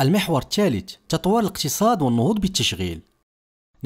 المحور الثالث تطوير الاقتصاد والنهوض بالتشغيل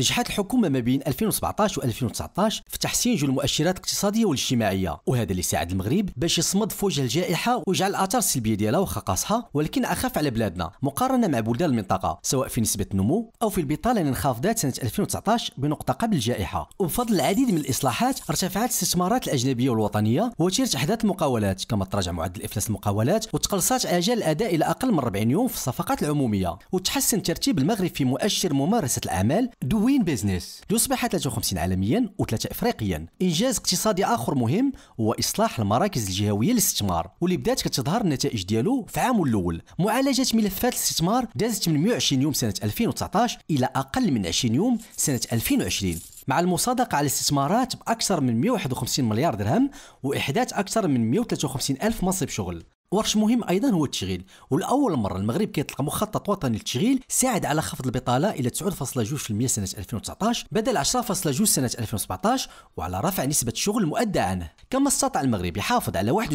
نجحت الحكومة ما بين 2017 و2019 في تحسين جو المؤشرات الاقتصادية والاجتماعية وهذا اللي ساعد المغرب باش يصمد في وجه الجائحة ويجعل الآثار السلبية ديالها واخا قاصحة ولكن أخف على بلادنا مقارنة مع بلدان المنطقة سواء في نسبة النمو أو في البطالة اللي انخفضت سنة 2019 بنقطة قبل الجائحة وبفضل العديد من الإصلاحات ارتفعت الاستثمارات الأجنبية والوطنية وتيرت أحداث المقاولات كما تراجع معدل إفلاس المقاولات وتقلصات أجل الأداء إلى أقل من 40 يوم في الصفقات العمومية وتحسن ترتيب المغرب في مؤشر ممارسة الأعمال دوي وين بيزنس ليصبح 53 عالميا و3 افريقيا انجاز اقتصادي اخر مهم هو اصلاح المراكز الجهويه للاستثمار واللي بدات كتظهر النتائج ديالو في عامه الاول معالجه ملفات الاستثمار دازت من 120 يوم سنه 2019 الى اقل من 20 يوم سنه 2020 مع المصادقة على الاستثمارات بأكثر من 151 مليار درهم وإحداث أكثر من 153 ألف منصب شغل ورش مهم ايضا هو التشغيل ولاول مره المغرب كيطلق مخطط وطني للتشغيل ساعد على خفض البطاله الى 9.2% سنه 2019 بدل 10.2 سنه 2017 وعلى رفع نسبه الشغل المؤدى عنه كما استطاع المغرب يحافظ على 71%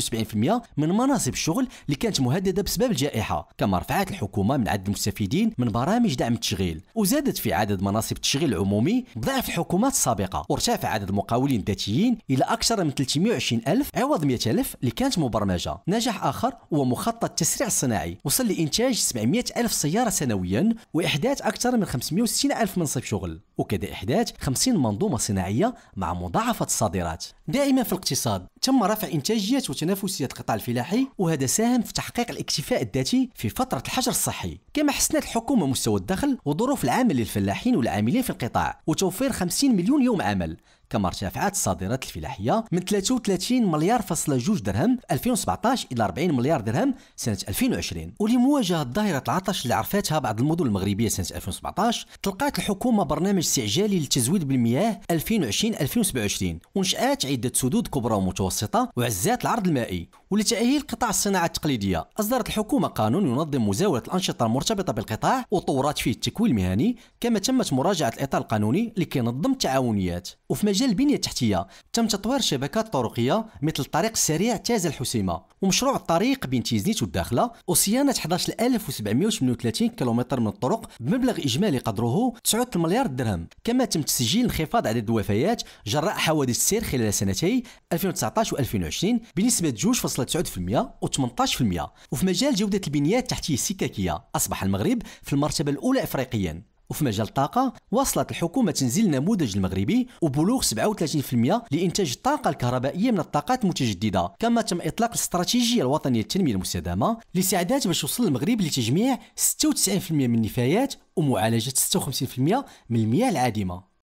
من مناصب الشغل اللي كانت مهدده بسبب الجائحه كما رفعت الحكومه من عدد المستفيدين من برامج دعم التشغيل وزادت في عدد مناصب التشغيل العمومي بضعف الحكومات السابقه وارتفع عدد المقاولين الذاتيين الى اكثر من 320 الف عوض 100 الف اللي كانت مبرمجه نجاح اخر آخر هو مخطط التسريع الصناعي وصل لإنتاج 700 ألف سيارة سنويا وإحداث أكثر من 560 ألف منصب شغل وكذا إحداث 50 منظومة صناعية مع مضاعفة الصادرات دائما في الاقتصاد تم رفع إنتاجية وتنافسية القطاع الفلاحي وهذا ساهم في تحقيق الاكتفاء الذاتي في فترة الحجر الصحي كما حسنت الحكومة مستوى الدخل وظروف العمل للفلاحين والعاملين في القطاع وتوفير 50 مليون يوم عمل كما ارتفعت الصادرات الفلاحيه من 33 مليار فاصلة جوج درهم 2017 الى 40 مليار درهم سنه 2020 ولمواجهه ظاهره العطش اللي عرفتها بعض المدن المغربيه سنه 2017 تلقات الحكومه برنامج استعجالي للتزويد بالمياه 2020 2027 ونشات عده سدود كبرى ومتوسطه وعزات العرض المائي ولتاهيل قطاع الصناعه التقليديه اصدرت الحكومه قانون ينظم مزاوله الانشطه المرتبطه بالقطاع وطورات فيه التكوين المهني كما تمت مراجعه الاطار القانوني لكي ينظم التعاونيات وفي مجال مجال البنيه التحتيه تم تطوير شبكات طرقيه مثل الطريق السريع تاز الحسيمه ومشروع الطريق بين تيزنيت والداخله وصيانه 11738 كيلومتر من الطرق بمبلغ اجمالي قدره 9 مليار درهم كما تم تسجيل انخفاض عدد الوفيات جراء حوادث السير خلال سنتي 2019 و2020 بنسبه 2.9% و18% وفي مجال جوده البنيه التحتيه السككيه اصبح المغرب في المرتبه الاولى افريقيا وفي مجال الطاقة واصلت الحكومة تنزيل النموذج المغربي وبلوغ 37% لإنتاج الطاقة الكهربائية من الطاقات المتجددة كما تم إطلاق الاستراتيجية الوطنية للتنمية المستدامة لساعدات باش يوصل المغرب لتجميع 96% من النفايات ومعالجة 56% من المياه العادمة